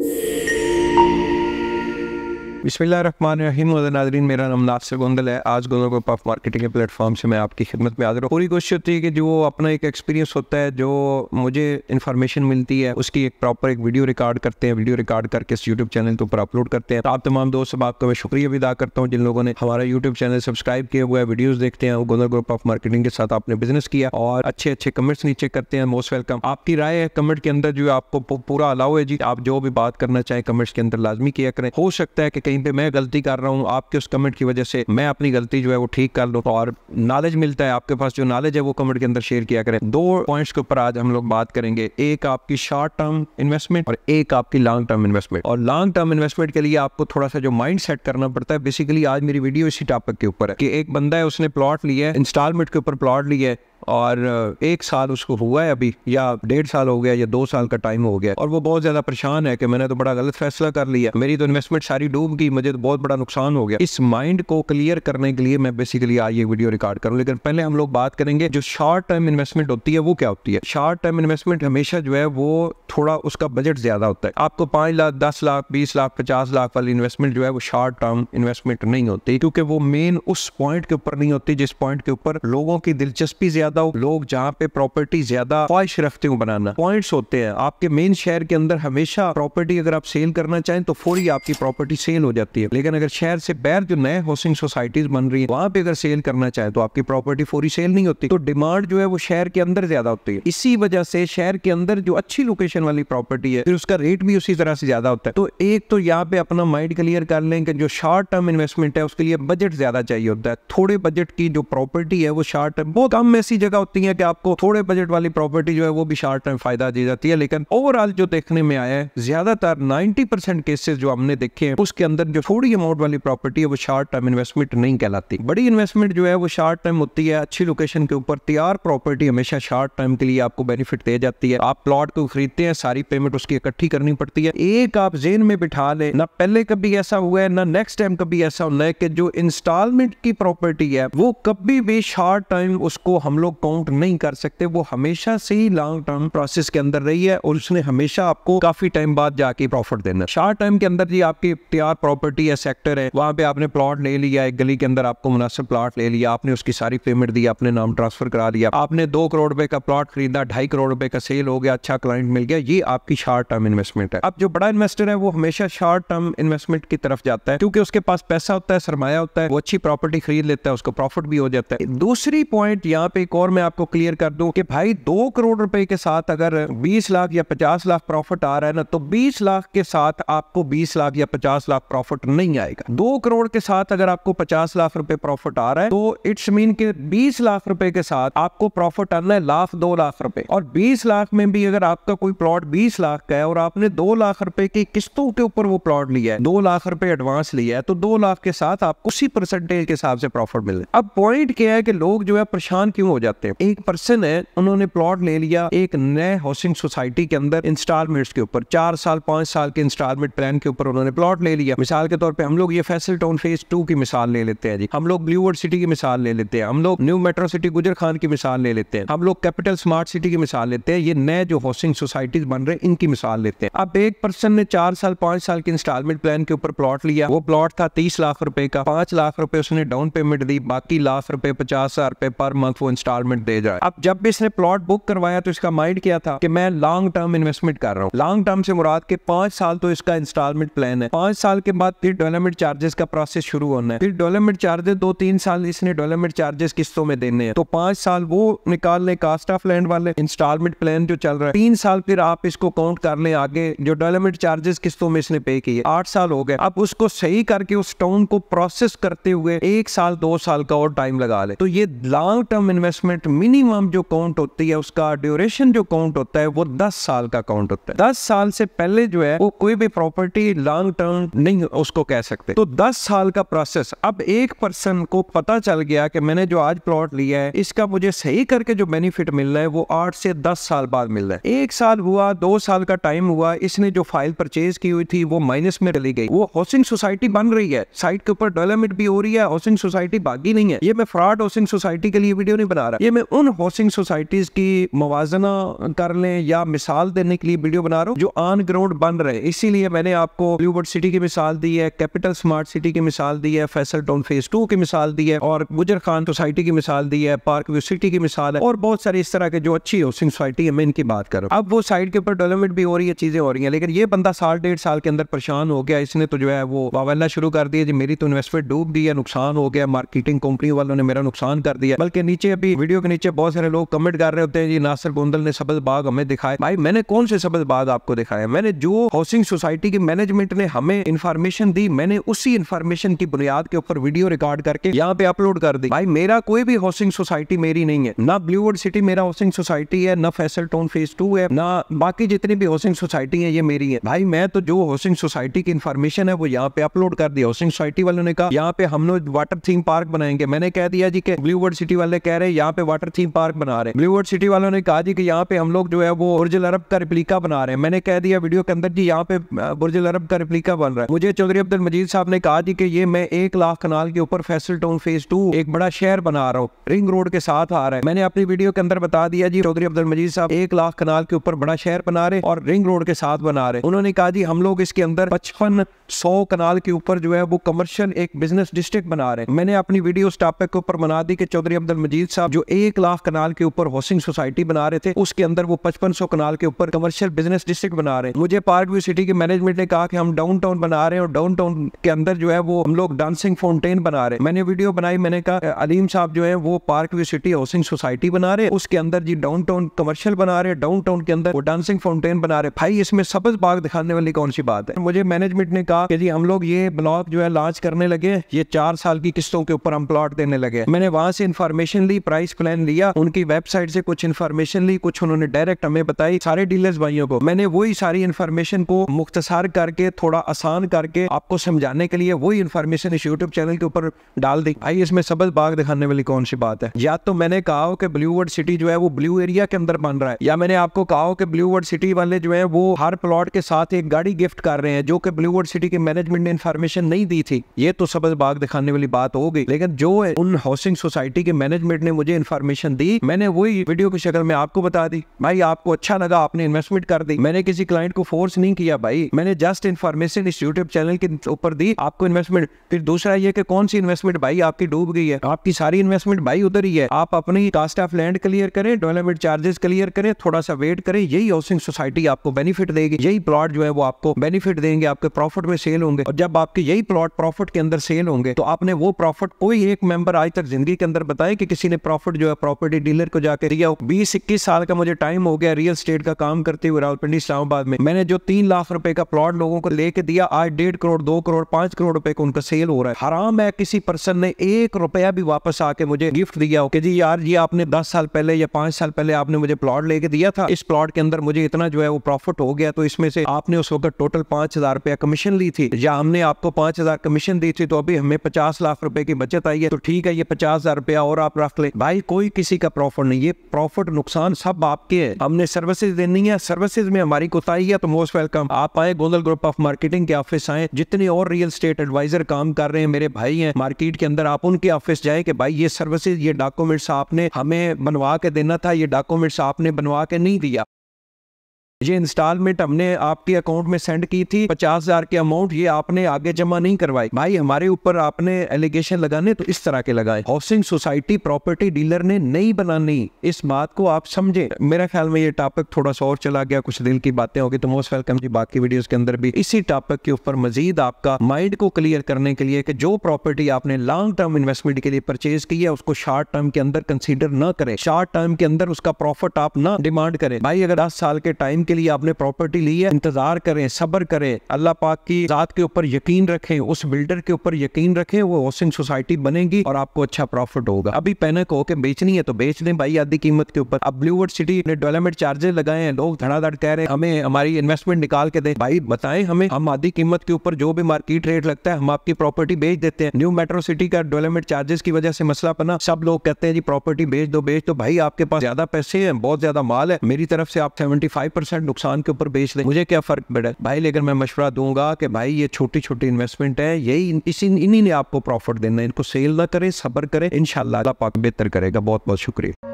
Música नाजरीन मेरा नाम नाथ गोंदल है आज गोंदल ग्रुप ऑफ मार्केटिंग के प्लेटफॉर्म से मैं आपकी खिदमत में रहा हूँ पूरी कोशिश होती है कि जो अपना एक एक्सपीरियंस होता है जो मुझे इन्फॉर्मेशन मिलती है उसकी एक प्रॉपर एक वीडियो रिकॉर्ड करते हैं वीडियो रिकॉर्ड करके इस यूट्यूब चैनल के ऊपर अपलोड करते हैं तो आप तमाम दोस्त सब आपका मैं शुक्रिया भी अदा करता हूँ जिन लोगों ने हमारा यूट्यूब चैनल सब्सक्राइब किया हुआ है वीडियोज देखते हैं गोंदल ग्रुप ऑफ मार्केटिंग के साथ आपने बिजनेस किया और अच्छे अच्छे कमेंट्स नीचे करते हैं मोस्ट वेलकम आपकी राय है कमेंट के अंदर जो आपको पूरा अलाउ है जी आप जो भी बात करना चाहें कमेंट्स के अंदर लाजमी किया करें हो सकता है कि कहीं पे मैं गलती कर रहा हूँ आपके उस कमेंट की वजह से मैं अपनी गलती जो है वो ठीक कर लूँ और नॉलेज मिलता है आपके पास जो नॉलेज है वो कमेंट के अंदर शेयर किया करें दो पॉइंट्स के ऊपर आज हम लोग बात करेंगे एक आपकी शॉर्ट टर्म इन्वेस्टमेंट और एक आपकी लॉन्ग टर्म इन्वेस्टमेंट और लॉन्ग टर्म इन्वेस्टमेंट के लिए आपको थोड़ा सा जो माइंड सेट करना पड़ता है बेसिकली आज मेरी वीडियो इसी टॉपिक के ऊपर है कि एक बंदा है उसने प्लॉट लिया है इंस्टॉलमेंट के ऊपर प्लॉट लिया है और एक साल उसको हुआ है अभी या डेढ़ साल हो गया या दो साल का टाइम हो गया और वो बहुत ज़्यादा परेशान है कि मैंने तो बड़ा गलत फैसला कर लिया मेरी तो इन्वेस्टमेंट सारी डूब गई मुझे तो बहुत बड़ा नुकसान हो गया इस माइंड को क्लियर करने के लिए मैं बेसिकली आज ये वीडियो रिकॉर्ड करूँ लेकिन पहले हम लोग बात करेंगे जो शॉर्ट टर्म इन्वेस्टमेंट होती है वो क्या होती है शॉर्ट टर्म इन्वेस्टमेंट हमेशा जो है वो थोड़ा उसका बजट ज़्यादा होता है आपको पांच लाख दस लाख बीस लाख पचास लाख वाली इन्वेस्टमेंट जो है वो शॉर्ट टर्म इन्वेस्टमेंट नहीं होती क्योंकि वो मेन उस पॉइंट के ऊपर नहीं होती जिस पॉइंट के ऊपर लोगों की दिलचस्पी ज्यादा ज्यादा लोग जहाँ पे प्रॉपर्टी ज्यादा ख्वाहिश रखते हो बनाना पॉइंट होते हैं आपके मेन शहर के अंदर हमेशा प्रॉपर्टी अगर आप सेल करना चाहें तो फोरी आपकी प्रॉपर्टी सेल हो जाती है लेकिन अगर शहर से बैर जो नए हाउसिंग सोसाइटीज बन रही है वहां पे अगर सेल करना चाहे तो आपकी प्रॉपर्टी फोरी सेल नहीं होती तो डिमांड जो है वो शहर के अंदर ज्यादा होती है इसी वजह से शहर के अंदर जो अच्छी लोकेशन वाली प्रॉपर्टी है फिर उसका रेट भी उसी तरह से ज्यादा होता है तो एक तो यहाँ पे अपना माइंड क्लियर कर लें कि जो शॉर्ट टर्म इन्वेस्टमेंट है उसके लिए बजट ज्यादा चाहिए होता है थोड़े बजट की जो प्रॉपर्टी है वो शॉर्ट टर्म बहुत कम ऐसी जगह होती है कि आपको थोड़े बजट वाली प्रॉपर्टी जो है वो भी शॉर्ट टर्म फायदा दी जाती है लेकिन ओवरऑल जो देखने में आया है ज्यादातर नाइन्टी परसेंट केसेस जो हमने देखे हैं उसके अंदर जो थोड़ी अमाउंट वाली प्रॉपर्टी है वो शॉर्ट टर्म इन्वेस्टमेंट नहीं कहलाती बड़ी इन्वेस्टमेंट जो है वो शॉर्ट टर्म होती है अच्छी लोकेशन के ऊपर तैयार प्रॉपर्टी हमेशा शॉर्ट टर्म के लिए आपको बेनिफिट दे जाती है आप प्लॉट को खरीदते हैं सारी पेमेंट उसकी इकट्ठी करनी पड़ती है एक आप जेन में बिठा ले ना पहले कभी ऐसा हुआ है ना नेक्स्ट टाइम कभी ऐसा होना है कि जो इंस्टॉलमेंट की प्रॉपर्टी है वो कभी भी शॉर्ट टाइम उसको हम लोग लोग काउंट नहीं कर सकते वो हमेशा से ही लॉन्ग टर्म प्रोसेस के अंदर रही है और उसने हमेशा आपको काफी टाइम बाद जाके प्रॉफिट देना शार्ट टर्म के अंदर जी आपकी तैयार प्रॉपर्टी या सेक्टर है वहां पे आपने प्लॉट ले लिया एक गली के अंदर आपको मुनासिब प्लॉट ले लिया आपने उसकी सारी पेमेंट दी अपने नाम ट्रांसफर करा लिया आपने दो करोड़ रुपए का प्लॉट खरीदा ढाई करोड़ रुपए का सेल हो गया अच्छा क्लाइंट मिल गया ये आपकी शार्ट टर्म इन्वेस्टमेंट है अब जो बड़ा इन्वेस्टर है वो हमेशा शार्ट टर्म इन्वेस्टमेंट की तरफ जाता है क्योंकि उसके पास पैसा होता है सरमाया होता है वो अच्छी प्रॉपर्टी खरीद लेता है उसको प्रॉफिट भी हो जाता है दूसरी पॉइंट यहाँ पे एक और मैं आपको क्लियर कर दूं कि भाई दो करोड़ रुपए के साथ अगर 20 लाख या 50 लाख प्रॉफिट आ रहा है ना तो 20 लाख के साथ आपको 20 लाख या 50 लाख प्रॉफिट नहीं आएगा दो करोड़ के साथ अगर आपको 50 लाख रुपए प्रॉफिट आ रहा है तो इट्स मीन के 20 लाख रुपए के साथ आपको प्रॉफिट आना है लाख दो लाख रुपए और बीस लाख में भी अगर आपका कोई प्लॉट बीस लाख का है और आपने दो लाख रुपए की किस्तों के ऊपर वो प्लॉट लिया है दो लाख रुपए एडवांस लिया है तो दो लाख के साथ आपको उसी परसेंटेज के हिसाब से प्रॉफिट मिले अब पॉइंट क्या है कि लोग जो है परेशान क्यों हो जाते जाते हैं एक पर्सन है उन्होंने प्लॉट ले लिया एक नए हाउसिंग सोसाइटी के अंदर इंस्टॉलमेंट्स के ऊपर चार साल पांच साल के इंस्टॉलमेंट प्लान के ऊपर उन्होंने प्लॉट ले लिया मिसाल के तौर पर हम लोग ये फैसल टाउन फेज टू की मिसाल ले लेते हैं जी हम लोग ब्लू वर्ड सिटी की मिसाल ले लेते हैं हम लोग न्यू मेट्रो सिटी गुजर खान की मिसाल ले लेते हैं हम लोग कैपिटल स्मार्ट सिटी की मिसाल लेते हैं ये नए जो हाउसिंग सोसाइटीज बन रहे हैं इनकी मिसाल लेते हैं अब एक पर्सन ने चार साल पांच साल के इंस्टॉलमेंट प्लान के ऊपर प्लॉट लिया वो प्लॉट था तीस लाख रुपए का पांच लाख रुपए उसने डाउन पेमेंट दी बाकी लाख रुपए पचास हजार रुपए पर मंथ वो इंस्टॉल इन्वॉल्वमेंट दे जाए अब जब भी इसने प्लॉट बुक करवाया तो इसका माइंड क्या था कि मैं लॉन्ग टर्म इन्वेस्टमेंट कर रहा हूँ लॉन्ग टर्म से मुराद के पांच साल तो इसका इंस्टॉलमेंट प्लान है पांच साल के बाद फिर डेवलपमेंट चार्जेस का प्रोसेस शुरू होना है फिर डेवलपमेंट चार्जेस दो तीन साल इसने डेवलपमेंट चार्जेस किस्तों में देने हैं तो पांच साल वो निकाल लें कास्ट ऑफ लैंड वाले इंस्टॉलमेंट प्लान जो चल रहा है तीन साल फिर आप इसको काउंट कर लें आगे जो डेवलपमेंट चार्जेस किस्तों में इसने पे किए आठ साल हो गए अब उसको सही करके उस टाउन को प्रोसेस करते हुए एक साल दो साल का और टाइम लगा ले तो ये long term investment investment minimum जो काउंट होती है उसका ड्यूरेशन जो काउंट होता है वो दस साल का काउंट होता है दस साल से पहले जो है वो कोई भी प्रॉपर्टी लॉन्ग टर्म नहीं उसको कह सकते तो दस साल का प्रोसेस अब एक पर्सन को पता चल गया कि मैंने जो आज प्लॉट लिया है इसका मुझे सही करके जो बेनिफिट मिल रहा है वो आठ से दस साल बाद मिल रहा है एक साल हुआ दो साल का टाइम हुआ इसने जो फाइल परचेज की हुई थी वो माइनस में डली गई वो हाउसिंग सोसाइटी बन रही है साइट के ऊपर डेवलपमेंट भी हो रही है हाउसिंग सोसाइटी बाकी नहीं है ये मैं फ्रॉड हाउसिंग सोसाइटी के लिए वीडियो नहीं बना रहा ये मैं उन हाउसिंग सोसाइटीज की मुजना कर लें या मिसाल देने के लिए वीडियो बना रहा हूँ जो ऑन ग्राउंड बन रहे इसीलिए मैंने आपको ब्लूबर्ड सिटी की मिसाल दी है कैपिटल स्मार्ट सिटी की मिसाल दी है फैसल टाउन फेज टू की मिसाल दी है और गुजर खान सोसाइटी की मिसाल दी है पार्क व्यू सिटी की मिसाल है और बहुत सारी इस तरह के जो अच्छी हाउसिंग सोसाइटी है मैं इनकी बात कर रहा हूँ अब वो साइड के ऊपर डेवलपमेंट भी हो रही है चीजें हो रही है लेकिन ये बंदा साल डेढ़ साल के अंदर परेशान हो गया इसने तो जो है वो वावला शुरू कर दिया जी मेरी तो इन्वेस्टमेंट डूब गई है नुकसान हो गया मार्केटिंग कंपनी वालों ने मेरा नुकसान कर दिया बल्कि नीचे अभी वीडियो के नीचे बहुत सारे लोग कमेंट कर रहे होते हैं जी नासर गोंदल ने सबज बाग हमें दिखाए भाई मैंने कौन से सबज बाग आपको दिखाया मैंने जो हाउसिंग सोसाइटी के मैनेजमेंट ने हमें इन्फॉर्मेशन दी मैंने उसी इन्फॉर्मेशन की बुनियाद के ऊपर वीडियो रिकॉर्ड करके यहाँ पे अपलोड कर दी भाई मेरा कोई भी हाउसिंग सोसाइटी मेरी नहीं है ना ब्लूवुड सिटी मेरा हाउसिंग सोसाइटी है ना फैसल टाउन फेज टू है ना बाकी जितनी भी हाउसिंग सोसाइटी है ये मेरी है भाई मैं तो जो हाउसिंग सोसाइटी की इन्फॉर्मेशन है वो यहाँ पे अपलोड कर दी हाउसिंग सोसाइटी वालों ने कहा यहाँ पे हम लोग वाटर थीम पार्क बनाएंगे मैंने कह दिया जी के ब्लूवर्ड सिटी वाले कह रहे हैं यहाँ यहाँ पे वाटर थीम पार्क बना रहे हैं ब्लूवर्ड सिटी वालों ने कहा जी कि यहाँ पे हम लोग जो है वो बुर्जल अरब का रिप्लिका बना रहे हैं मैंने कह दिया वीडियो के अंदर जी यहाँ पे बुर्जल अरब का रिप्लिका बन रहा है मुझे चौधरी अब्दुल मजीद साहब ने कहा जी कि ये मैं एक लाख कनाल के ऊपर फैसल टाउन फेज टू एक बड़ा शहर बना रहा हूँ रिंग रोड के साथ आ रहा है मैंने अपनी वीडियो के अंदर बता दिया जी चौधरी अब्दुल मजीद साहब एक लाख कनाल के ऊपर बड़ा शहर बना रहे और रिंग रोड के साथ बना रहे उन्होंने कहा जी हम लोग इसके अंदर पचपन सौ कनाल के ऊपर जो है वो कमर्शियल एक बिजनेस डिस्ट्रिक्ट बना रहे मैंने अपनी वीडियो उस टॉपिक के ऊपर बना दी कि चौधरी अब्दुल मजीद साहब जो जो एक लाख कनाल के ऊपर हाउसिंग सोसाइटी बना रहे थे उसके अंदर वो पचपन सौ कनाल के ऊपर कमर्शियल बिजनेस डिस्ट्रिक्ट बना रहे मुझे पार्क व्यू सिटी के मैनेजमेंट ने कहा कि हम डाउन टाउन बना रहे हैं और डाउन टाउन के अंदर जो है वो हम लोग डांसिंग फाउंटेन बना रहे हैं मैंने वीडियो बनाई मैंने कहा अलीम साहब जो है वो park view city housing society बना रहे उसके अंदर जी डाउन टाउन कमर्शियल बना रहे डाउन टाउन के अंदर वो डांसिंग फाउंटेन बना रहे भाई इसमें सबज बाग दिखाने वाली कौन सी बात है मुझे मैनेजमेंट ने कहा कि जी हम लोग ये ब्लॉक जो है लॉन्च करने लगे ये चार साल की किस्तों के ऊपर हम प्लॉट देने लगे मैंने वहां से इन्फॉर्मेशन ली प्राइस प्राइस प्लान लिया उनकी वेबसाइट से कुछ इन्फॉर्मेशन ली कुछ उन्होंने डायरेक्ट हमें बताई सारे डीलर्स भाइयों को मैंने वही सारी इन्फॉर्मेशन को मुख्तसार करके थोड़ा आसान करके आपको समझाने के लिए वही इन्फॉर्मेशन इस यूट्यूब चैनल के ऊपर डाल दी भाई इसमें सबज बाग दिखाने वाली कौन सी बात है या तो मैंने कहा हो कि ब्लू वर्ड सिटी जो है वो ब्लू एरिया के अंदर बन रहा है या मैंने आपको कहा हो कि ब्लू वर्ड सिटी वाले जो है वो हर प्लॉट के साथ एक गाड़ी गिफ्ट कर रहे हैं जो कि ब्लू वर्ड सिटी के मैनेजमेंट ने इन्फॉर्मेशन नहीं दी थी ये तो सबज बाग दिखाने वाली बात हो गई लेकिन जो उन हाउसिंग सोसाइटी के मैनेजमेंट ने मुझे इन्फॉर्मेशन दी मैंने वही वीडियो की शक्ल में आपको बता दी भाई आपको अच्छा लगा आपने इन्वेस्टमेंट कर दी मैंने किसी क्लाइंट को फोर्स नहीं किया भाई मैंने जस्ट इन्फॉर्मेशन इस यूट्यूब चैनल के ऊपर दी आपको इन्वेस्टमेंट फिर दूसरा ये कि कौन सी इन्वेस्टमेंट भाई आपकी डूब गई है आपकी सारी इन्वेस्टमेंट भाई उधर ही है आप अपनी कास्ट ऑफ लैंड क्लियर करें डेवलपमेंट चार्जेस क्लियर करें थोड़ा सा वेट करें यही हाउसिंग सोसाइटी आपको बेनिफिट देगी यही प्लॉट जो है वो आपको बेनिफिट देंगे आपके प्रॉफिट में सेल होंगे और जब आपके यही प्लॉट प्रॉफिट के अंदर सेल होंगे तो आपने वो प्रॉफिट कोई एक मेंबर आज तक जिंदगी के अंदर बताया कि किसी ने प्रॉफिट आउटपुट जो है प्रॉपर्टी डीलर को जाकर दिया बीस इक्कीस साल का मुझे टाइम हो गया रियल स्टेट का काम करते हुए रावलपिंडी इस्लामाबाद में मैंने जो तीन लाख रुपए का प्लॉट लोगों को लेके दिया आज डेढ़ करोड़ दो करोड़ पांच करोड़ रुपए का उनका सेल हो रहा है हराम है किसी पर्सन ने एक रुपया भी वापस आके मुझे गिफ्ट दिया हो कि जी यार ये आपने दस साल पहले या पांच साल पहले आपने मुझे प्लॉट लेके दिया था इस प्लॉट के अंदर मुझे इतना जो है वो प्रॉफिट हो गया तो इसमें से आपने उस वक्त टोटल पांच हजार रुपया कमीशन ली थी या हमने आपको पांच हजार कमीशन दी थी तो अभी हमें पचास लाख रुपए की बचत आई है तो ठीक है ये पचास हजार रुपया और आप रख ले भाई भाई कोई किसी का प्रॉफिट नहीं है प्रॉफिट नुकसान सब आपके है हमने सर्विसेज देनी है सर्विसेज में हमारी कोताही है तो मोस्ट वेलकम आप आए गोंदल ग्रुप ऑफ मार्केटिंग के ऑफिस आए जितने और रियल स्टेट एडवाइजर काम कर रहे हैं मेरे भाई हैं मार्केट के अंदर आप उनके ऑफिस जाए कि भाई ये सर्विसेज ये डॉक्यूमेंट्स आपने हमें बनवा के देना था ये डॉक्यूमेंट्स आपने बनवा के नहीं दिया ये इंस्टॉलमेंट हमने आपके अकाउंट में सेंड की थी पचास हजार के अमाउंट ये आपने आगे जमा नहीं करवाई भाई हमारे ऊपर आपने एलिगेशन लगाने तो इस तरह के लगाए हाउसिंग सोसाइटी प्रॉपर्टी डीलर ने नहीं बनानी इस बात को आप समझे मेरा ख्याल में ये टॉपिक थोड़ा सा और चला गया कुछ दिल की बातें होगी तो मोस्ट वेलकम जी बाकी वीडियो के अंदर भी इसी टॉपिक के ऊपर मजीद आपका माइंड को क्लियर करने के लिए कि जो प्रॉपर्टी आपने लॉन्ग टर्म इन्वेस्टमेंट के लिए परचेज की है उसको शॉर्ट टर्म के अंदर कंसिडर न करें शॉर्ट टर्म के अंदर उसका प्रॉफिट आप ना डिमांड करें भाई अगर दस साल के टाइम के लिए आपने प्रॉपर्टी ली है इंतजार करें सब्र करें अल्लाह पाक की जात के ऊपर यकीन रखें उस बिल्डर के ऊपर यकीन रखें वो हाउसिंग सोसाइटी बनेगी और आपको अच्छा प्रॉफिट होगा अभी पैनक कहो के बेचनी है तो बेच दें भाई आधी कीमत के ऊपर अब ब्लूवर्ड सिटी ने डेवलपमेंट चार्जेस लगाए हैं लोग धड़ाधड़ कह रहे हैं हमें हमारी इन्वेस्टमेंट निकाल के दे भाई बताएं हमें हम आधी कीमत के ऊपर जो भी मार्केट रेट लगता है हम आपकी प्रॉपर्टी बेच देते हैं न्यू मेट्रो सिटी का डेवलपमेंट चार्जेस की वजह से मसला बना सब लोग कहते हैं जी प्रॉपर्टी बेच दो बेच दो भाई आपके पास ज्यादा पैसे हैं बहुत ज्यादा माल है मेरी तरफ से आप सेवेंटी फाइव परसेंट परसेंट नुकसान के ऊपर बेच दें मुझे क्या फर्क पड़े भाई लेकिन मैं मशवरा दूंगा कि भाई ये छोटी छोटी इन्वेस्टमेंट है यही इसी इन्हीं ने आपको प्रॉफिट देना है इनको सेल ना करें सबर करें इनशाला पाक बेहतर करेगा बहुत बहुत शुक्रिया